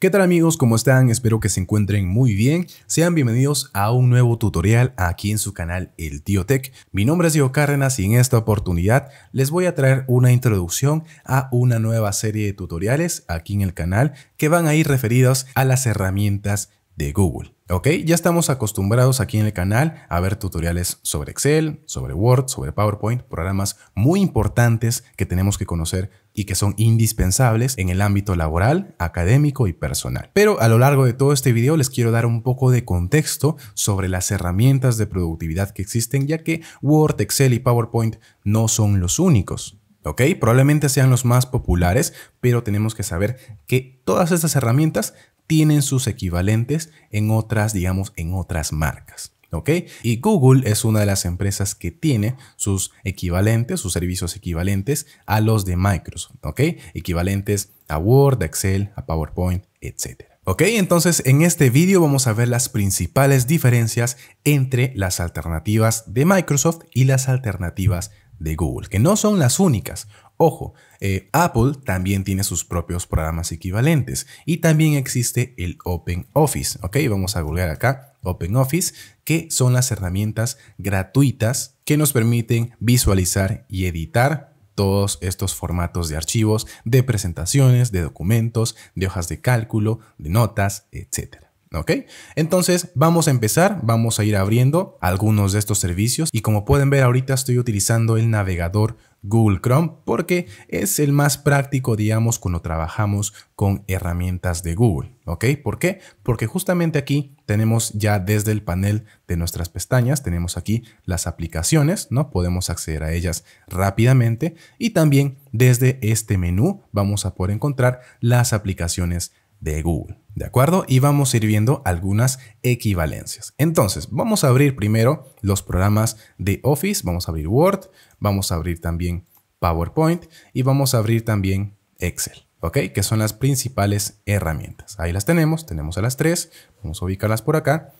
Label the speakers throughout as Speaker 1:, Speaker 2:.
Speaker 1: ¿Qué tal amigos? ¿Cómo están? Espero que se encuentren muy bien. Sean bienvenidos a un nuevo tutorial aquí en su canal El Tío Tech. Mi nombre es Diego Cárdenas y en esta oportunidad les voy a traer una introducción a una nueva serie de tutoriales aquí en el canal que van a ir referidos a las herramientas de Google. ¿Ok? Ya estamos acostumbrados aquí en el canal a ver tutoriales sobre Excel, sobre Word, sobre PowerPoint, programas muy importantes que tenemos que conocer y que son indispensables en el ámbito laboral, académico y personal. Pero a lo largo de todo este video les quiero dar un poco de contexto sobre las herramientas de productividad que existen, ya que Word, Excel y PowerPoint no son los únicos. ¿ok? Probablemente sean los más populares, pero tenemos que saber que todas estas herramientas tienen sus equivalentes en otras, digamos, en otras marcas. ¿ok? Y Google es una de las empresas que tiene sus equivalentes, sus servicios equivalentes a los de Microsoft, ¿ok? Equivalentes a Word, a Excel, a PowerPoint, etc. Ok, entonces en este vídeo vamos a ver las principales diferencias entre las alternativas de Microsoft y las alternativas de Google, que no son las únicas. Ojo, eh, Apple también tiene sus propios programas equivalentes y también existe el Open Office. Ok, vamos a googlear acá Open Office, que son las herramientas gratuitas que nos permiten visualizar y editar todos estos formatos de archivos, de presentaciones, de documentos, de hojas de cálculo, de notas, etc. ¿ok? Entonces vamos a empezar, vamos a ir abriendo algunos de estos servicios y como pueden ver ahorita estoy utilizando el navegador Google Chrome porque es el más práctico, digamos, cuando trabajamos con herramientas de Google. ¿Ok? ¿Por qué? Porque justamente aquí tenemos ya desde el panel de nuestras pestañas, tenemos aquí las aplicaciones, ¿no? Podemos acceder a ellas rápidamente y también desde este menú vamos a poder encontrar las aplicaciones de Google. ¿De acuerdo? Y vamos a ir viendo algunas equivalencias. Entonces, vamos a abrir primero los programas de Office, vamos a abrir Word, vamos a abrir también PowerPoint y vamos a abrir también Excel, ¿ok? Que son las principales herramientas. Ahí las tenemos, tenemos a las tres, vamos a ubicarlas por acá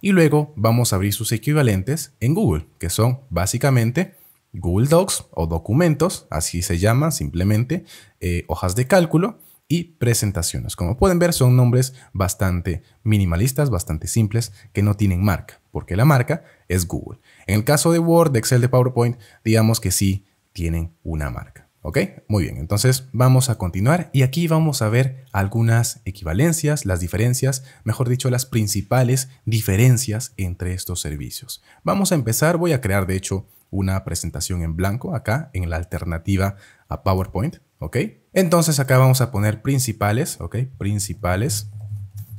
Speaker 1: y luego vamos a abrir sus equivalentes en Google, que son básicamente Google Docs o documentos, así se llama simplemente, eh, hojas de cálculo y presentaciones. Como pueden ver, son nombres bastante minimalistas, bastante simples, que no tienen marca, porque la marca es Google. En el caso de Word, de Excel, de PowerPoint, digamos que sí tienen una marca. ¿Ok? Muy bien, entonces vamos a continuar y aquí vamos a ver algunas equivalencias, las diferencias, mejor dicho, las principales diferencias entre estos servicios. Vamos a empezar, voy a crear de hecho una presentación en blanco acá en la alternativa a PowerPoint ¿ok? Entonces acá vamos a poner principales, ¿ok? Principales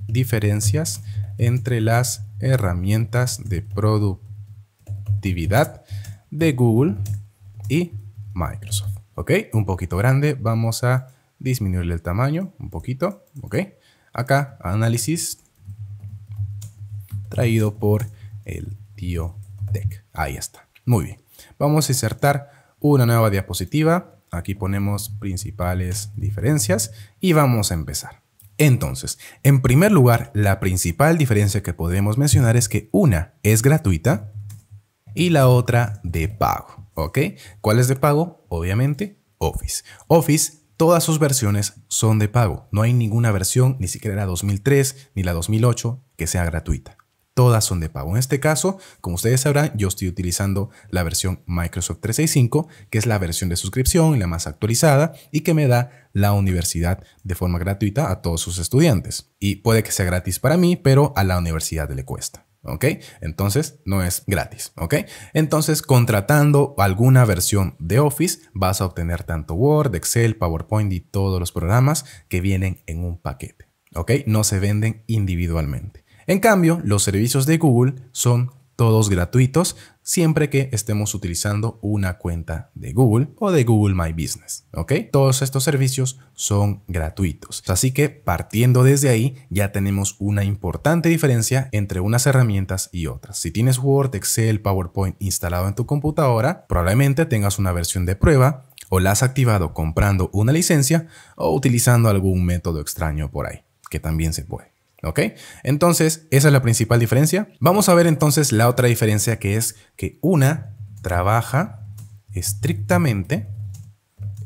Speaker 1: diferencias entre las herramientas de productividad de Google y Microsoft, ¿ok? Un poquito grande, vamos a disminuirle el tamaño un poquito, ¿ok? Acá, análisis traído por el tío Tech. Ahí está. Muy bien. Vamos a insertar una nueva diapositiva Aquí ponemos principales diferencias y vamos a empezar. Entonces, en primer lugar, la principal diferencia que podemos mencionar es que una es gratuita y la otra de pago. ¿Ok? ¿Cuál es de pago? Obviamente, Office. Office Todas sus versiones son de pago. No hay ninguna versión, ni siquiera la 2003 ni la 2008, que sea gratuita. Todas son de pago. En este caso, como ustedes sabrán, yo estoy utilizando la versión Microsoft 365, que es la versión de suscripción, la más actualizada y que me da la universidad de forma gratuita a todos sus estudiantes. Y puede que sea gratis para mí, pero a la universidad le cuesta. ¿Ok? Entonces no es gratis. ¿Ok? Entonces contratando alguna versión de Office vas a obtener tanto Word, Excel, PowerPoint y todos los programas que vienen en un paquete. ¿Ok? No se venden individualmente. En cambio, los servicios de Google son todos gratuitos siempre que estemos utilizando una cuenta de Google o de Google My Business, ¿ok? Todos estos servicios son gratuitos. Así que partiendo desde ahí ya tenemos una importante diferencia entre unas herramientas y otras. Si tienes Word, Excel, PowerPoint instalado en tu computadora, probablemente tengas una versión de prueba o la has activado comprando una licencia o utilizando algún método extraño por ahí, que también se puede. ¿Ok? Entonces, esa es la principal diferencia. Vamos a ver entonces la otra diferencia que es que una trabaja estrictamente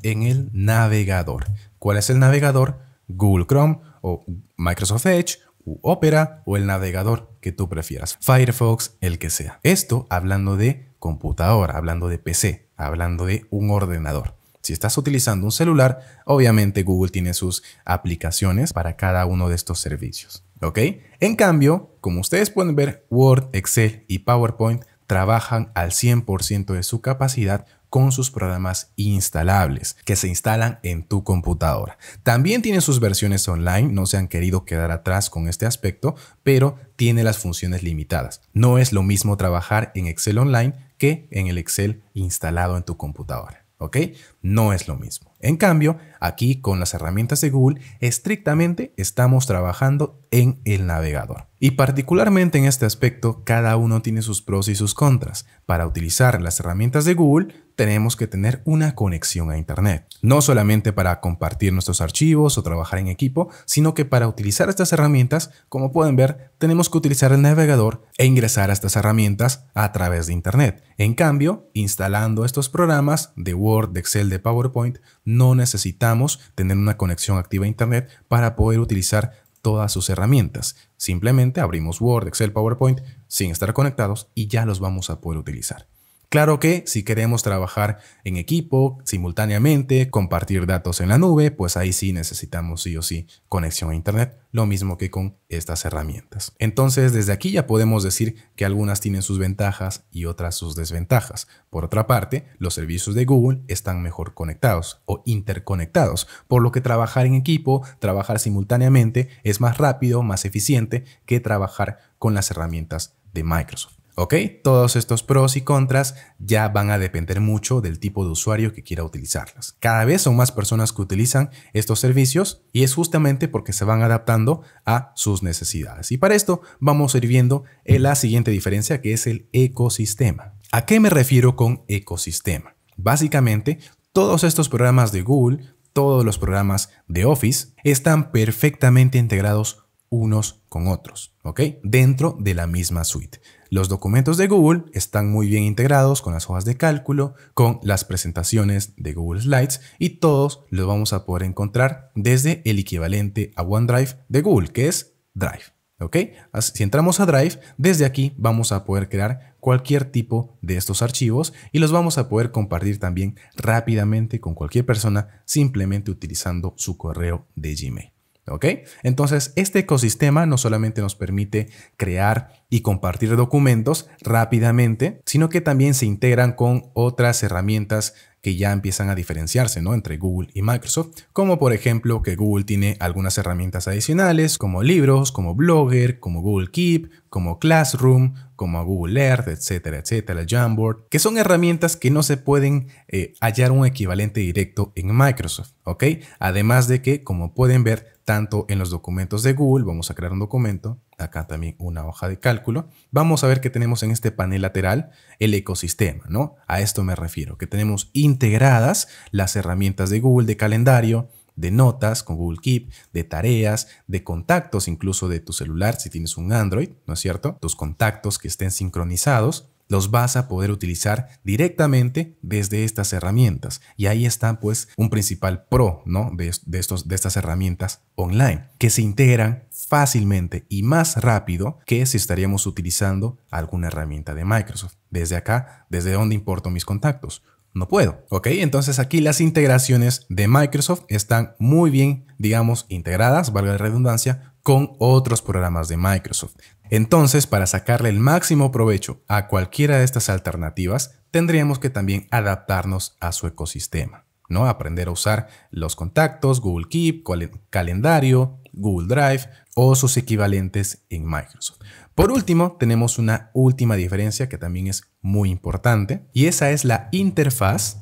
Speaker 1: en el navegador. ¿Cuál es el navegador? Google Chrome o Microsoft Edge u Opera o el navegador que tú prefieras. Firefox, el que sea. Esto hablando de computadora, hablando de PC, hablando de un ordenador. Si estás utilizando un celular, obviamente Google tiene sus aplicaciones para cada uno de estos servicios. ¿Ok? En cambio, como ustedes pueden ver, Word, Excel y PowerPoint trabajan al 100% de su capacidad con sus programas instalables que se instalan en tu computadora. También tiene sus versiones online, no se han querido quedar atrás con este aspecto, pero tiene las funciones limitadas. No es lo mismo trabajar en Excel online que en el Excel instalado en tu computadora, ¿ok? No es lo mismo. En cambio, aquí con las herramientas de Google, estrictamente estamos trabajando en el navegador. Y particularmente en este aspecto, cada uno tiene sus pros y sus contras. Para utilizar las herramientas de Google, tenemos que tener una conexión a Internet. No solamente para compartir nuestros archivos o trabajar en equipo, sino que para utilizar estas herramientas, como pueden ver, tenemos que utilizar el navegador e ingresar a estas herramientas a través de Internet. En cambio, instalando estos programas de Word, de Excel, de PowerPoint, no necesitamos tener una conexión activa a Internet para poder utilizar todas sus herramientas. Simplemente abrimos Word, Excel, PowerPoint sin estar conectados y ya los vamos a poder utilizar. Claro que si queremos trabajar en equipo, simultáneamente, compartir datos en la nube, pues ahí sí necesitamos sí o sí conexión a Internet, lo mismo que con estas herramientas. Entonces, desde aquí ya podemos decir que algunas tienen sus ventajas y otras sus desventajas. Por otra parte, los servicios de Google están mejor conectados o interconectados, por lo que trabajar en equipo, trabajar simultáneamente, es más rápido, más eficiente que trabajar con las herramientas de Microsoft. ¿Ok? Todos estos pros y contras ya van a depender mucho del tipo de usuario que quiera utilizarlas. Cada vez son más personas que utilizan estos servicios y es justamente porque se van adaptando a sus necesidades. Y para esto vamos a ir viendo eh, la siguiente diferencia que es el ecosistema. ¿A qué me refiero con ecosistema? Básicamente, todos estos programas de Google, todos los programas de Office están perfectamente integrados unos con otros, ¿ok? Dentro de la misma suite. Los documentos de Google están muy bien integrados con las hojas de cálculo, con las presentaciones de Google Slides y todos los vamos a poder encontrar desde el equivalente a OneDrive de Google, que es Drive. ¿Ok? Si entramos a Drive, desde aquí vamos a poder crear cualquier tipo de estos archivos y los vamos a poder compartir también rápidamente con cualquier persona simplemente utilizando su correo de Gmail. ¿Ok? Entonces, este ecosistema no solamente nos permite crear y compartir documentos rápidamente, sino que también se integran con otras herramientas que ya empiezan a diferenciarse ¿no? entre Google y Microsoft, como por ejemplo que Google tiene algunas herramientas adicionales como libros, como Blogger, como Google Keep, como Classroom, como Google Earth, etcétera, etcétera, Jamboard, que son herramientas que no se pueden eh, hallar un equivalente directo en Microsoft, ¿ok? Además de que, como pueden ver, tanto en los documentos de Google, vamos a crear un documento, acá también una hoja de cálculo, vamos a ver que tenemos en este panel lateral el ecosistema, ¿no? A esto me refiero, que tenemos integradas las herramientas de Google de calendario, de notas con Google Keep, de tareas, de contactos incluso de tu celular si tienes un Android, ¿no es cierto? Tus contactos que estén sincronizados los vas a poder utilizar directamente desde estas herramientas. Y ahí está pues un principal pro ¿no? de, estos, de estas herramientas online, que se integran fácilmente y más rápido que si estaríamos utilizando alguna herramienta de Microsoft. Desde acá, desde donde importo mis contactos no puedo. ¿Ok? Entonces aquí las integraciones de Microsoft están muy bien, digamos, integradas, valga la redundancia, con otros programas de Microsoft. Entonces, para sacarle el máximo provecho a cualquiera de estas alternativas, tendríamos que también adaptarnos a su ecosistema, ¿no? Aprender a usar los contactos, Google Keep, calendario, Google Drive o sus equivalentes en Microsoft. Por último, tenemos una última diferencia que también es muy importante y esa es la interfaz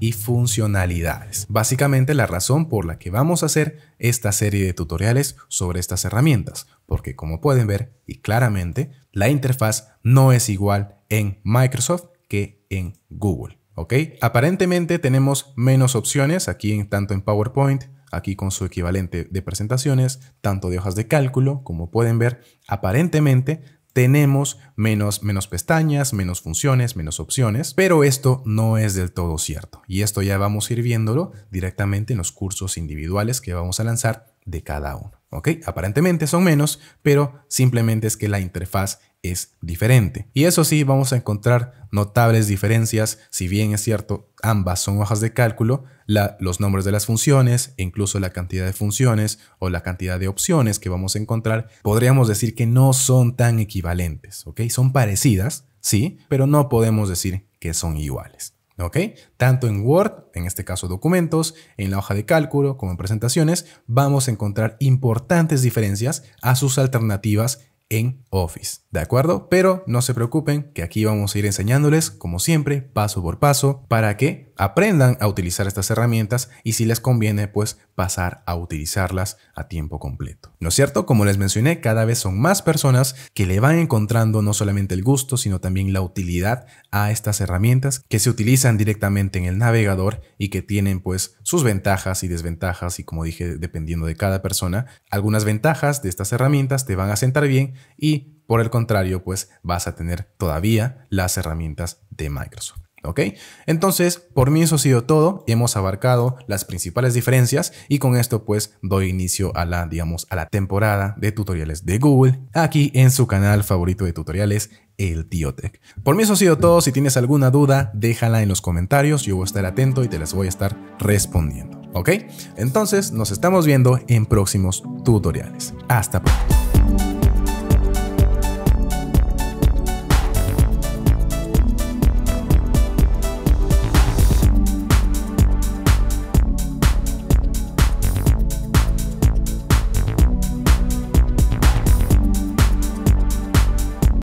Speaker 1: y funcionalidades. Básicamente la razón por la que vamos a hacer esta serie de tutoriales sobre estas herramientas, porque como pueden ver y claramente, la interfaz no es igual en Microsoft que en Google. ¿ok? Aparentemente tenemos menos opciones aquí tanto en PowerPoint aquí con su equivalente de presentaciones, tanto de hojas de cálculo, como pueden ver, aparentemente tenemos menos, menos pestañas, menos funciones, menos opciones, pero esto no es del todo cierto. Y esto ya vamos a ir viéndolo directamente en los cursos individuales que vamos a lanzar de cada uno. ¿Ok? Aparentemente son menos, pero simplemente es que la interfaz es diferente. Y eso sí, vamos a encontrar notables diferencias, si bien es cierto, ambas son hojas de cálculo, los nombres de las funciones e incluso la cantidad de funciones o la cantidad de opciones que vamos a encontrar, podríamos decir que no son tan equivalentes, ¿ok? Son parecidas, sí, pero no podemos decir que son iguales. ¿Ok? Tanto en Word, en este caso documentos, en la hoja de cálculo como en presentaciones, vamos a encontrar importantes diferencias a sus alternativas en Office, ¿de acuerdo? Pero no se preocupen que aquí vamos a ir enseñándoles, como siempre, paso por paso, para que aprendan a utilizar estas herramientas y si les conviene, pues pasar a utilizarlas a tiempo completo. ¿No es cierto? Como les mencioné, cada vez son más personas que le van encontrando no solamente el gusto, sino también la utilidad a estas herramientas que se utilizan directamente en el navegador y que tienen pues sus ventajas y desventajas y como dije, dependiendo de cada persona, algunas ventajas de estas herramientas te van a sentar bien y por el contrario, pues vas a tener todavía las herramientas de Microsoft. ¿Ok? Entonces, por mí eso ha sido todo. Hemos abarcado las principales diferencias y con esto pues doy inicio a la, digamos, a la temporada de tutoriales de Google aquí en su canal favorito de tutoriales, el TioTech. Por mí eso ha sido todo. Si tienes alguna duda, déjala en los comentarios. Yo voy a estar atento y te las voy a estar respondiendo. ¿Ok? Entonces, nos estamos viendo en próximos tutoriales. Hasta pronto.